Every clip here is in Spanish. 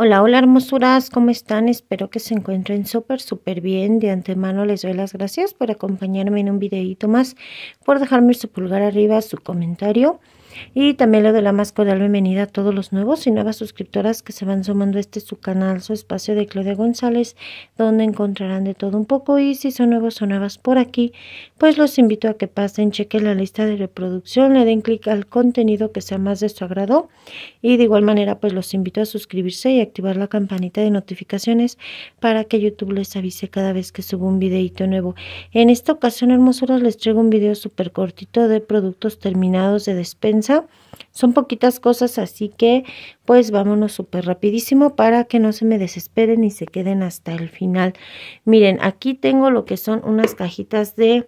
Hola, hola hermosuras, ¿cómo están? Espero que se encuentren súper, súper bien. De antemano les doy las gracias por acompañarme en un videito más, por dejarme su pulgar arriba, su comentario y también lo de la más cordial bienvenida a todos los nuevos y nuevas suscriptoras que se van sumando a este su canal, su espacio de Claudia González, donde encontrarán de todo un poco. Y si son nuevos o nuevas por aquí, pues los invito a que pasen, chequen la lista de reproducción, le den clic al contenido que sea más de su agrado. Y de igual manera, pues los invito a suscribirse y activar la campanita de notificaciones para que YouTube les avise cada vez que subo un videito nuevo. En esta ocasión, hermosuras, les traigo un video súper cortito de productos terminados de despensa son poquitas cosas, así que pues vámonos súper rapidísimo para que no se me desesperen y se queden hasta el final. Miren, aquí tengo lo que son unas cajitas de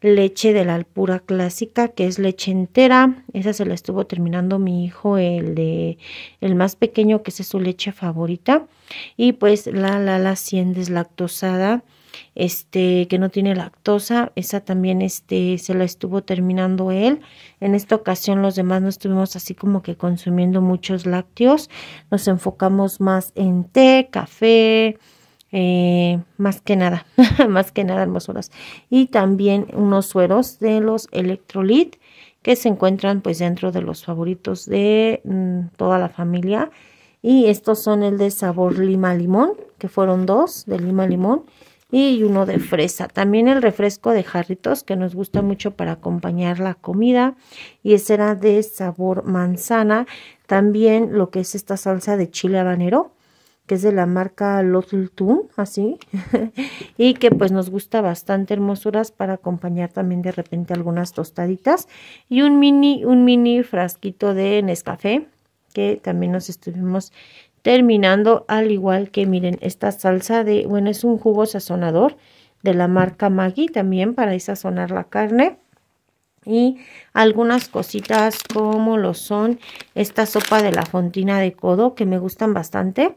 leche de la alpura clásica, que es leche entera. Esa se la estuvo terminando mi hijo, el, de, el más pequeño, que es su leche favorita. Y pues la la la 100 deslactosada este, que no tiene lactosa, esa también este, se la estuvo terminando él. En esta ocasión los demás no estuvimos así como que consumiendo muchos lácteos, nos enfocamos más en té, café, eh, más que nada, más que nada hermosuras. Y también unos sueros de los electrolit que se encuentran pues dentro de los favoritos de mm, toda la familia. Y estos son el de sabor lima limón, que fueron dos de lima limón y uno de fresa. También el refresco de jarritos que nos gusta mucho para acompañar la comida y ese era de sabor manzana. También lo que es esta salsa de chile habanero que es de la marca Tun, así, y que pues nos gusta bastante hermosuras para acompañar también de repente algunas tostaditas y un mini, un mini frasquito de Nescafé que también nos estuvimos terminando al igual que miren esta salsa de, bueno es un jugo sazonador de la marca Maggi también para sazonar la carne y algunas cositas como lo son esta sopa de la fontina de codo que me gustan bastante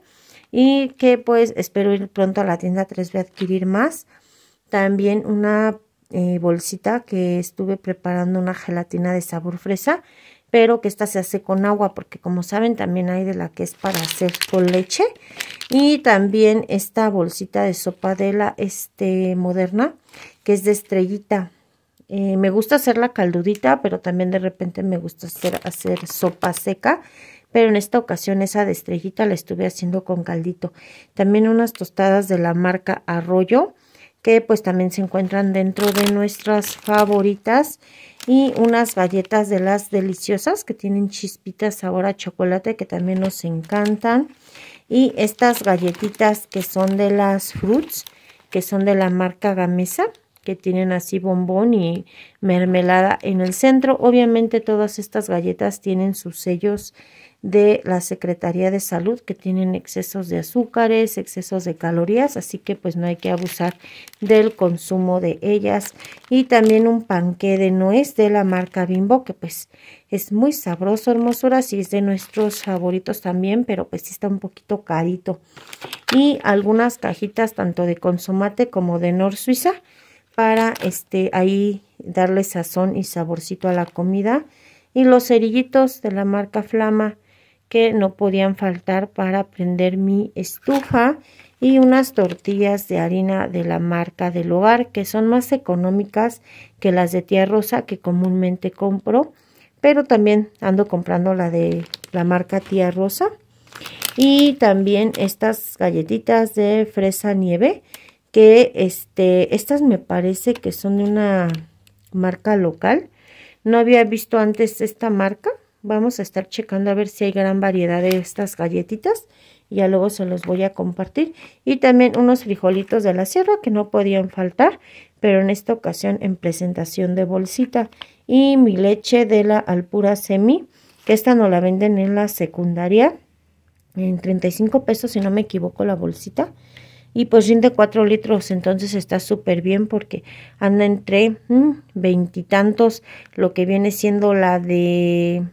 y que pues espero ir pronto a la tienda 3B a adquirir más también una eh, bolsita que estuve preparando una gelatina de sabor fresa pero que esta se hace con agua porque como saben también hay de la que es para hacer con leche y también esta bolsita de sopa de la este moderna que es de estrellita eh, me gusta hacer la caldudita pero también de repente me gusta hacer, hacer sopa seca pero en esta ocasión esa de estrellita la estuve haciendo con caldito también unas tostadas de la marca Arroyo que pues también se encuentran dentro de nuestras favoritas y unas galletas de las deliciosas que tienen chispitas sabor a chocolate que también nos encantan y estas galletitas que son de las fruits que son de la marca Gamesa que tienen así bombón y mermelada en el centro obviamente todas estas galletas tienen sus sellos de la Secretaría de Salud que tienen excesos de azúcares, excesos de calorías, así que pues no hay que abusar del consumo de ellas. Y también un panqué de nuez de la marca Bimbo que pues es muy sabroso, hermosura, sí es de nuestros favoritos también, pero pues sí está un poquito carito. Y algunas cajitas tanto de consomate como de Nor Suiza para este ahí darle sazón y saborcito a la comida y los cerillitos de la marca Flama que no podían faltar para prender mi estufa y unas tortillas de harina de la marca del hogar que son más económicas que las de tía Rosa que comúnmente compro pero también ando comprando la de la marca tía Rosa y también estas galletitas de fresa nieve que este estas me parece que son de una marca local no había visto antes esta marca Vamos a estar checando a ver si hay gran variedad de estas galletitas. Ya luego se los voy a compartir. Y también unos frijolitos de la sierra que no podían faltar, pero en esta ocasión en presentación de bolsita. Y mi leche de la Alpura Semi, que esta no la venden en la secundaria. En 35 pesos, si no me equivoco, la bolsita y pues rinde 4 litros, entonces está súper bien porque anda entre mm, veintitantos lo que viene siendo la de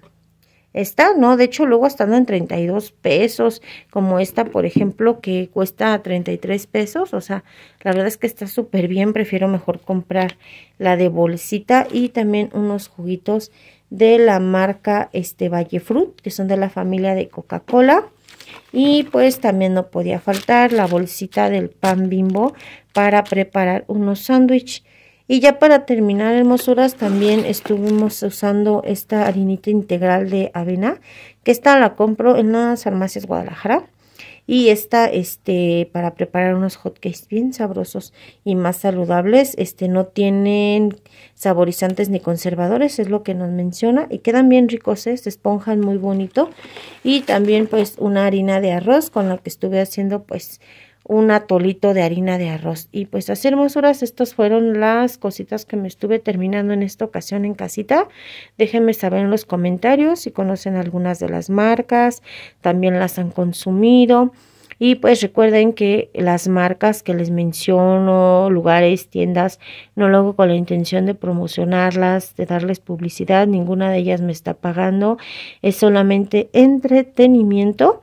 Está, ¿no? De hecho, luego estando en 32 pesos, como esta, por ejemplo, que cuesta 33 pesos. O sea, la verdad es que está súper bien. Prefiero mejor comprar la de bolsita y también unos juguitos de la marca este Valle Fruit, que son de la familia de Coca-Cola. Y pues también no podía faltar la bolsita del pan bimbo para preparar unos sándwiches y ya para terminar, hermosuras, también estuvimos usando esta harinita integral de avena, que esta la compro en las farmacias Guadalajara. Y esta, este, para preparar unos hotcakes bien sabrosos y más saludables, este, no tienen saborizantes ni conservadores, es lo que nos menciona. Y quedan bien ricos, ¿eh? se esponjan muy bonito. Y también, pues, una harina de arroz con la que estuve haciendo, pues, un atolito de harina de arroz. Y pues así hermosuras, estas fueron las cositas que me estuve terminando en esta ocasión en casita. Déjenme saber en los comentarios si conocen algunas de las marcas, también las han consumido. Y pues recuerden que las marcas que les menciono, lugares, tiendas, no lo hago con la intención de promocionarlas, de darles publicidad, ninguna de ellas me está pagando, es solamente entretenimiento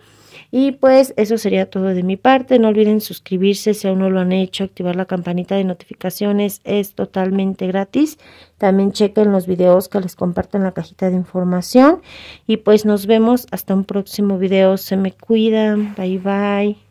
y pues eso sería todo de mi parte. No olviden suscribirse si aún no lo han hecho, activar la campanita de notificaciones. Es totalmente gratis. También chequen los videos que les comparto en la cajita de información. Y pues nos vemos hasta un próximo video. Se me cuidan. Bye bye.